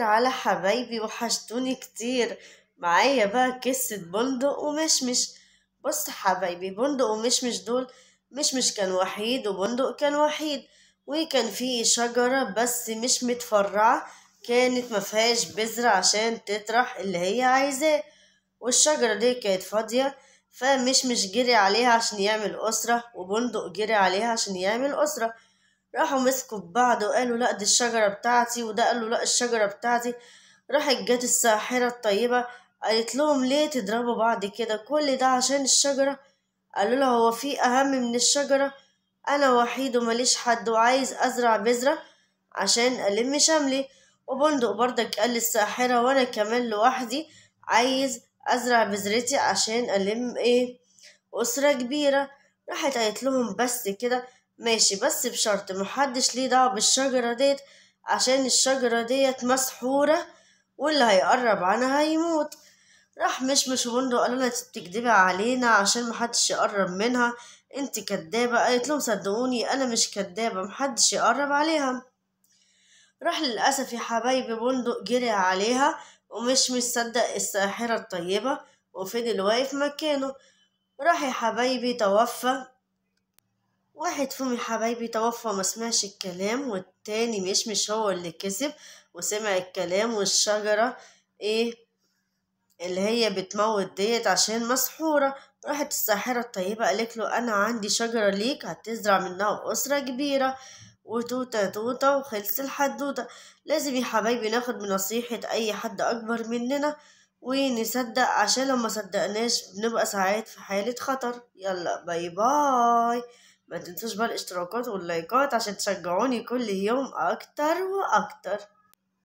على حبايبي وحشتوني كتير معايا بقى كسة بندق ومشمش بص حبايبي بندق ومشمش دول مشمش كان وحيد وبندق كان وحيد وكان فيه شجرة بس مش متفرعة كانت مفيهاش بذرة عشان تطرح اللي هي عايزاه والشجرة دي كانت فاضية فمشمش جري عليها عشان يعمل أسرة وبندق جري عليها عشان يعمل أسرة راحوا مسكوا في بعض وقالوا لا دي الشجرة بتاعتي وده قال له لا الشجرة بتاعتي راحت جت الساحرة الطيبة قالت لهم ليه تضربوا بعض كده كل ده عشان الشجرة قالوا له هو في أهم من الشجرة أنا وحيد ومليش حد وعايز أزرع بذرة عشان ألم شملي وبندق بردك قال للساحرة وأنا كمان لوحدي عايز أزرع بذرتي عشان ألم إيه أسرة كبيرة راحت قالت لهم بس كده ماشي بس بشرط محدش ليه دعوة بالشجرة ديت عشان الشجرة ديت مسحورة واللي هيقرب عنها هيموت راح مشمش وبندق قالوا لها بتكدبي علينا عشان محدش يقرب منها انت كدابة قالت لهم صدقوني انا مش كدابة محدش يقرب عليها راح للأسف يا حبايبي بندق جري عليها ومش مصدق الساحرة الطيبة وفضل واقف مكانه راح يا حبايبي توفى واحد فيهم يا حبايبي توفى ما سمعش الكلام والتاني مش مش هو اللي كذب وسمع الكلام والشجرة ايه اللي هي بتموت ديت عشان مسحورة راحت الساحرة الطيبة قالت له أنا عندي شجرة ليك هتزرع منها أسرة كبيرة وتوتة توتة وخلص الحدوتة لازم يا حبايبي ناخد بنصيحة أي حد أكبر مننا ونصدق عشان لو صدقناش بنبقى ساعات في حالة خطر يلا باي باي ما تنسوش بقى الاشتراكات واللايكات عشان تشجعوني كل يوم اكتر واكتر